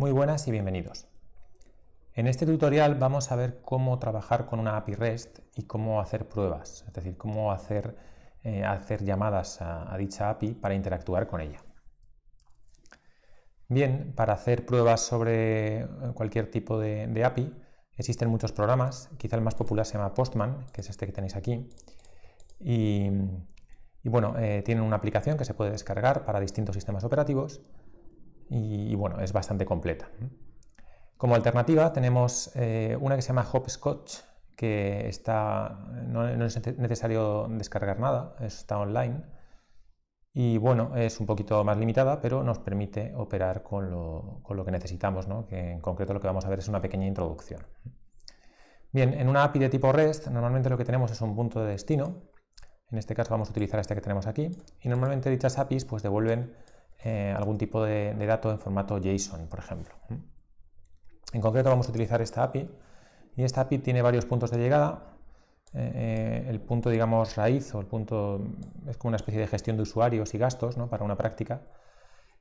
Muy buenas y bienvenidos. En este tutorial vamos a ver cómo trabajar con una API REST y cómo hacer pruebas, es decir, cómo hacer, eh, llamadas a, dicha API para interactuar con ella. Bien, para hacer pruebas sobre eh, cualquier tipo de, API existen muchos programas, quizá el más popular se llama Postman, que es este que tenéis aquí, y, bueno, eh, tienen una aplicación que se puede descargar para distintos sistemas operativos y, bueno, es bastante completa. Como alternativa tenemos eh, una que se llama Hopscotch, que está, no, es necesario descargar nada, está online. Y bueno, es un poquito más limitada, pero nos permite operar con lo, que necesitamos, que en concreto lo que vamos a ver es una pequeña introducción. Bien, en una API de tipo REST normalmente lo que tenemos es un punto de destino, en este caso vamos a utilizar este que tenemos aquí, y normalmente dichas APIs pues devuelven eh, algún tipo de, de, dato en formato JSON, por ejemplo. En concreto vamos a utilizar esta API y esta API tiene varios puntos de llegada. Eh, eh, el punto, digamos, raíz o el punto es como una especie de gestión de usuarios y gastos para una práctica.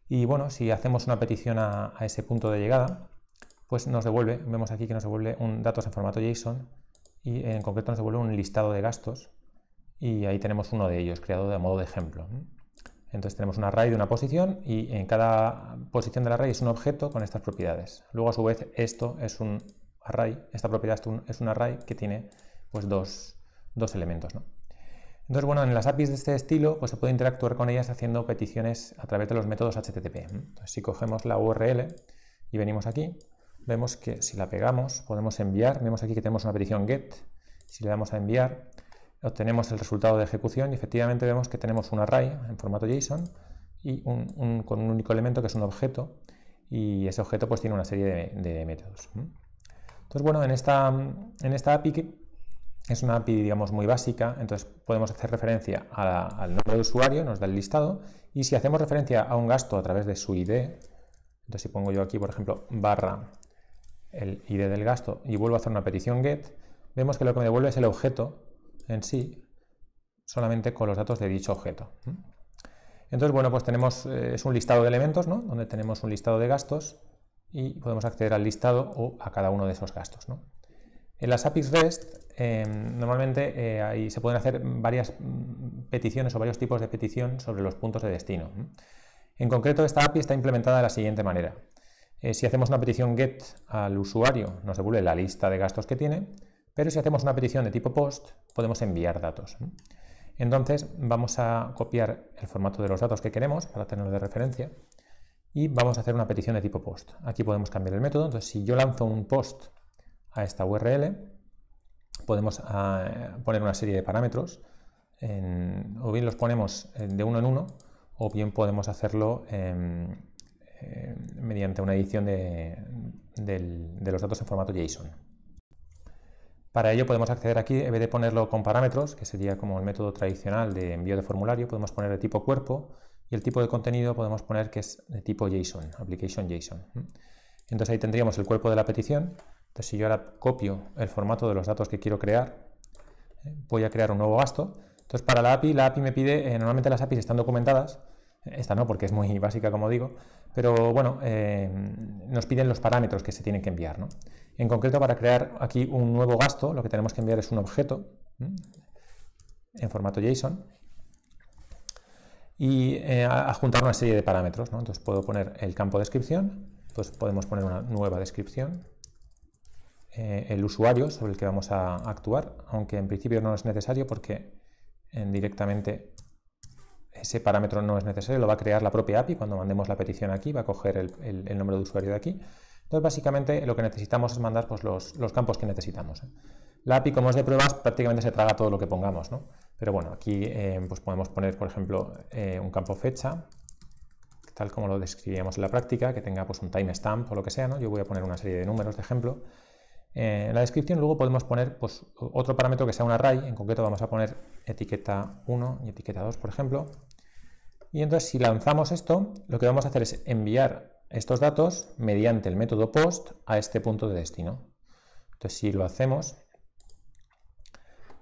Y bueno, si hacemos una petición a, ese punto de llegada, pues nos devuelve, vemos aquí que nos devuelve un datos en formato JSON y en concreto nos devuelve un listado de gastos y ahí tenemos uno de ellos creado de modo de ejemplo. Entonces tenemos un array de una posición y en cada posición del array es un objeto con estas propiedades. Luego a su vez esto es un array, esta propiedad es un array que tiene pues dos, elementos. ¿no? Entonces bueno, en las APIs de este estilo pues se puede interactuar con ellas haciendo peticiones a través de los métodos HTTP. ¿eh? Entonces si cogemos la URL y venimos aquí, vemos que si la pegamos podemos enviar, vemos aquí que tenemos una petición get, si le damos a enviar obtenemos el resultado de ejecución y efectivamente vemos que tenemos un array en formato JSON y con un único elemento que es un objeto y ese objeto pues tiene una serie de, métodos. Entonces, bueno, en esta, en esta API es una API, digamos, muy básica, entonces podemos hacer referencia al nombre de usuario, nos da el listado, y si hacemos referencia a un gasto a través de su ID, entonces si pongo yo aquí, por ejemplo, barra el ID del gasto y vuelvo a hacer una petición get, vemos que lo que me devuelve es el objeto en sí solamente con los datos de dicho objeto. Entonces, bueno, pues tenemos, eh, es un listado de elementos, ¿no? Donde tenemos un listado de gastos y podemos acceder al listado o a cada uno de esos gastos, ¿no? En las APIs REST, em, normalmente eh, ahí se pueden hacer varias mm, peticiones o varios tipos de petición sobre los puntos de destino. En concreto, esta API está implementada de la siguiente manera. Eh, si hacemos una petición GET al usuario, nos devuelve la lista de gastos que tiene, pero si hacemos una petición de tipo POST, podemos enviar datos. Entonces vamos a copiar el formato de los datos que queremos para tenerlo de referencia y vamos a hacer una petición de tipo POST. Aquí podemos cambiar el método. Entonces si yo lanzo un POST a esta URL, podemos ah, poner una serie de parámetros. o bien los ponemos eh, de uno en uno o bien podemos hacerlo em, eh, mediante una edición de los datos en formato JSON. Para ello podemos acceder aquí, en vez de ponerlo con parámetros, que sería como el método tradicional de envío de formulario, podemos poner de tipo cuerpo y el tipo de contenido podemos poner que es de tipo JSON, application JSON. Entonces ahí tendríamos el cuerpo de la petición. Entonces si yo ahora copio el formato de los datos que quiero crear, ¿eh? voy a crear un nuevo gasto. Entonces para la API, la API me pide, eh, normalmente las APIs están documentadas, esta no, porque es muy básica, como digo, pero bueno, eh, nos piden los parámetros que se tienen que enviar. En concreto, para crear aquí un nuevo gasto, lo que tenemos que enviar es un objeto en formato JSON y eh, adjuntar una serie de parámetros. ¿no? Entonces puedo poner el campo descripción, pues podemos poner una nueva descripción, eh, el usuario sobre el que vamos a actuar, aunque en principio no es necesario porque directamente ese parámetro no es necesario, lo va a crear la propia API cuando mandemos la petición aquí, va a coger el, el, nombre de usuario de aquí. Entonces, básicamente, lo que necesitamos es mandar pues, los, campos que necesitamos. ¿eh? La API, como es de pruebas, prácticamente se traga todo lo que pongamos, Pero bueno, aquí eh, pues podemos poner, por ejemplo, eh, un campo fecha, tal como lo describíamos en la práctica, que tenga pues, un timestamp o lo que sea, ¿no? Yo voy a poner una serie de números de ejemplo. en la descripción luego podemos poner pues, otro parámetro que sea un array, en concreto vamos a poner etiqueta 1 y etiqueta 2, por ejemplo, y entonces si lanzamos esto, lo que vamos a hacer es enviar estos datos mediante el método post a este punto de destino. Entonces si lo hacemos,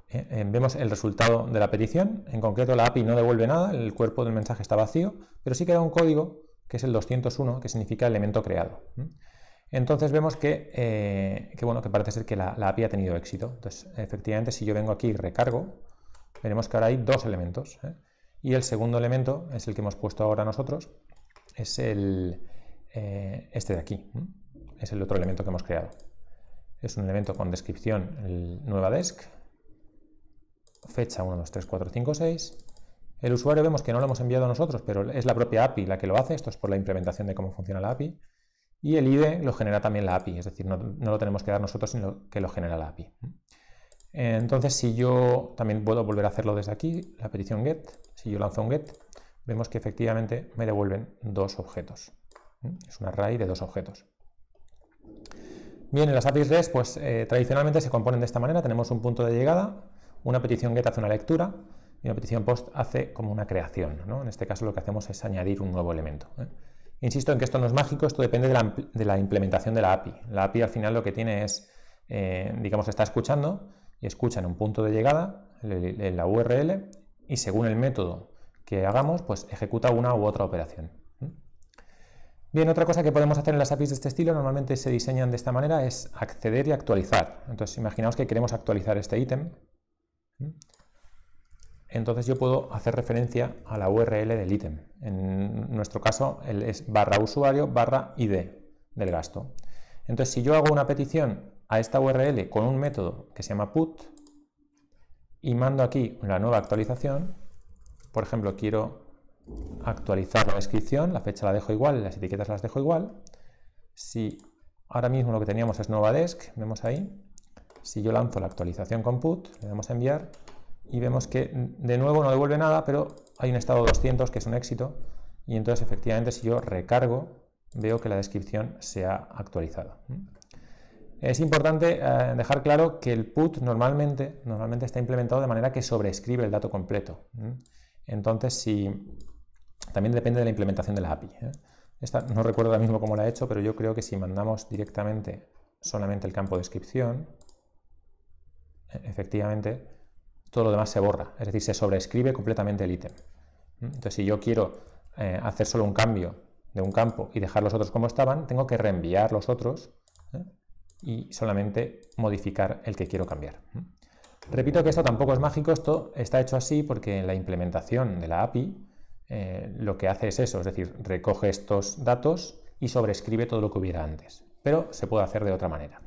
eh, eh, vemos el resultado de la petición. En concreto la API no devuelve nada, el cuerpo del mensaje está vacío, pero sí queda un código que es el 201, que significa elemento creado. Entonces vemos eh, que, bueno, que parece ser que la, la API ha tenido éxito. Entonces, efectivamente, si yo vengo aquí y recargo, veremos que ahora hay dos elementos. Y el segundo elemento es el que hemos puesto ahora nosotros, es el, eh, este de aquí, es el otro elemento que hemos creado. Es un elemento con descripción, nueva desk, fecha 1, 2, 3, 4, 5, 6. El usuario vemos que no lo hemos enviado a nosotros, pero es la propia API la que lo hace, esto es por la implementación de cómo funciona la API. Y el ID lo genera también la API, es decir, no, no lo tenemos que dar nosotros, sino que lo genera la API. Entonces, si yo también puedo volver a hacerlo desde aquí, la petición get, si yo lanzo un get, vemos que efectivamente me devuelven dos objetos. Es una array de dos objetos. Bien, en las APIs REST, pues eh, tradicionalmente se componen de esta manera. Tenemos un punto de llegada, una petición get hace una lectura y una petición post hace como una creación. ¿no? En este caso lo que hacemos es añadir un nuevo elemento. ¿eh? Insisto en que esto no es mágico, esto depende de la, implementación de la API. La API al final lo que tiene es, eh, digamos, está escuchando y escucha en un punto de llegada, en la URL, y según el método que hagamos, pues ejecuta una u otra operación. Bien, otra cosa que podemos hacer en las APIs de este estilo, normalmente se diseñan de esta manera, es acceder y actualizar. Entonces, imaginaos que queremos actualizar este ítem. Entonces yo puedo hacer referencia a la URL del ítem. En nuestro caso es barra usuario barra ID del gasto. Entonces, si yo hago una petición a esta URL con un método que se llama put, y mando aquí una nueva actualización. Por ejemplo, quiero actualizar la descripción, la fecha la dejo igual, las etiquetas las dejo igual. Si ahora mismo lo que teníamos es nueva desk, vemos ahí, si yo lanzo la actualización con put, le damos a enviar y vemos que de nuevo no devuelve nada, pero hay un estado 200 que es un éxito y entonces efectivamente si yo recargo veo que la descripción se ha actualizado. Es importante eh, dejar claro que el put normalmente, normalmente está implementado de manera que sobrescribe el dato completo. Entonces, si también depende de la implementación de la API. ¿eh? no recuerdo ahora mismo cómo la he hecho, pero yo creo que si mandamos directamente solamente el campo de descripción, e, efectivamente, todo lo demás se borra, es decir, se sobreescribe completamente el ítem. Entonces, si yo quiero eh, hacer solo un cambio de un campo y dejar los otros como estaban, tengo que reenviar los otros y solamente modificar el que quiero cambiar. Repito que esto tampoco es mágico, esto está hecho así porque en la implementación de la API eh, lo que hace es eso, es decir, recoge estos datos y sobrescribe todo lo que hubiera antes, pero se puede hacer de otra manera.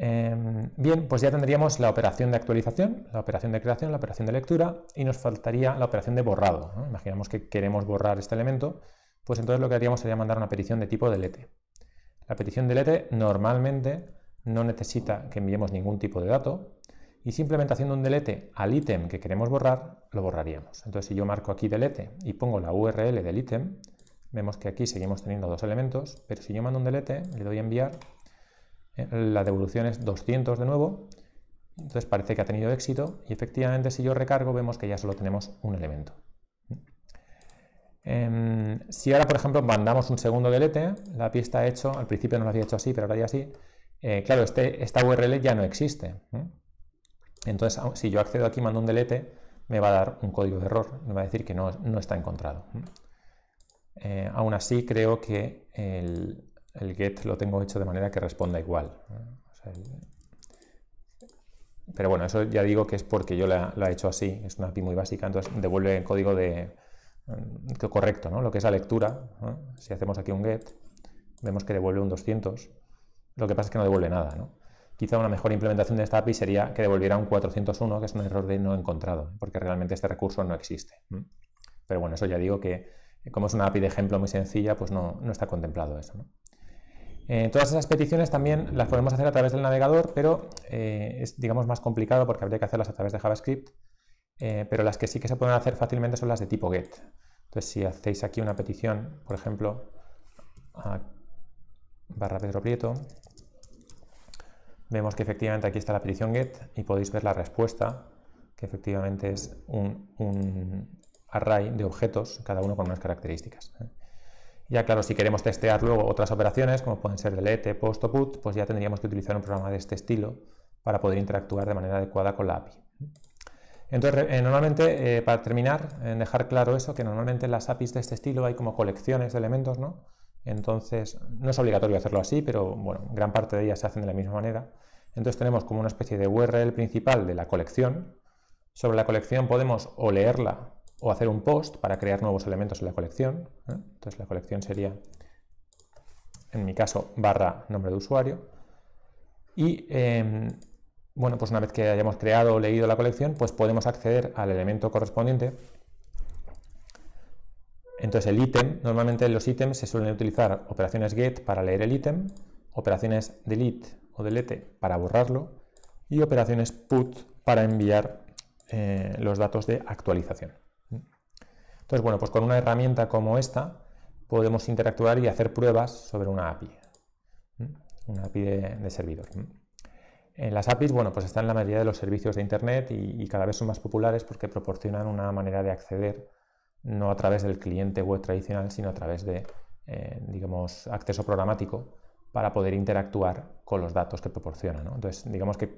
Em, bien, pues ya tendríamos la operación de actualización, la operación de creación, la operación de lectura y nos faltaría la operación de borrado. Imaginemos Imaginamos que queremos borrar este elemento, pues entonces lo que haríamos sería mandar una petición de tipo delete. La petición delete e normalmente no necesita que enviemos ningún tipo de dato y simplemente haciendo un delete al ítem que queremos borrar, lo borraríamos. Entonces, si yo marco aquí delete y pongo la URL del ítem, vemos que aquí seguimos teniendo dos elementos, pero si yo mando un delete, le doy a enviar, eh, la devolución es 200 de nuevo, entonces parece que ha tenido éxito y efectivamente si yo recargo vemos que ya solo tenemos un elemento. Em, si ahora, por ejemplo, mandamos un segundo delete, la API está hecho, al principio no lo había hecho así, pero ahora ya sí, eh, claro, este, esta URL ya no existe. ¿eh? Entonces, si yo accedo aquí, mando un delete, me va a dar un código de error, me va a decir que no, está encontrado. ¿eh? aún así, creo que el, get lo tengo hecho de manera que responda igual. pero bueno, eso ya digo que es porque yo la, he hecho así, es una API muy básica, entonces devuelve el código de, correcto, ¿no? lo que es la lectura. Si hacemos aquí un get, vemos que devuelve un 200. Lo que pasa es que no devuelve nada. Quizá una mejor implementación de esta API sería que devolviera un 401, que es un error de no encontrado, porque realmente este recurso no existe. Pero bueno, eso ya digo que como es una API de ejemplo muy sencilla, pues no, está contemplado eso. Eh, todas esas peticiones también las podemos hacer a través del navegador, pero eh, es digamos más complicado porque habría que hacerlas a través de JavaScript. Eh, pero las que sí que se pueden hacer fácilmente son las de tipo get. Entonces, si hacéis aquí una petición, por ejemplo, a barra Pedro Prieto, vemos que efectivamente aquí está la petición get y podéis ver la respuesta, que efectivamente es un, array de objetos, cada uno con unas características. ¿eh? Ya claro, si queremos testear luego otras operaciones, como pueden ser delete, post o put, pues ya tendríamos que utilizar un programa de este estilo para poder interactuar de manera adecuada con la API. ¿eh? Entonces, eh, normalmente, eh, para terminar, dejar claro eso, que normalmente en las APIs de este estilo hay como colecciones de elementos, ¿no? Entonces, no es obligatorio hacerlo así, pero bueno, gran parte de ellas se hacen de la misma manera. Entonces tenemos como una especie de URL principal de la colección. Sobre la colección podemos o leerla o hacer un post para crear nuevos elementos en la colección. ¿eh? Entonces la colección sería, en mi caso, barra nombre de usuario. Y em, bueno, pues una vez que hayamos creado o leído la colección, pues podemos acceder al elemento correspondiente. Entonces el ítem, normalmente en los ítems se suelen utilizar operaciones get para leer el ítem, operaciones delete o delete para borrarlo y operaciones put para enviar eh, los datos de actualización. Entonces, bueno, pues con una herramienta como esta podemos interactuar y hacer pruebas sobre una API, una API de servidor. En eh, las APIs, bueno, pues están en la mayoría de los servicios de Internet y, cada vez son más populares porque proporcionan una manera de acceder no a través del cliente web tradicional, sino a través de, eh, digamos, acceso programático para poder interactuar con los datos que proporciona. Entonces, digamos que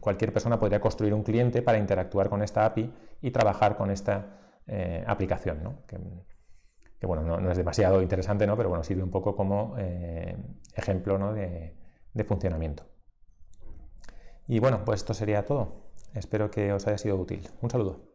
cualquier persona podría construir un cliente para interactuar con esta API y trabajar con esta eh, aplicación, ¿no? que, bueno, no, es demasiado interesante, ¿no? pero bueno, sirve un poco como ejemplo de funcionamiento. Y bueno, pues esto sería todo. Espero que os haya sido útil. Un saludo.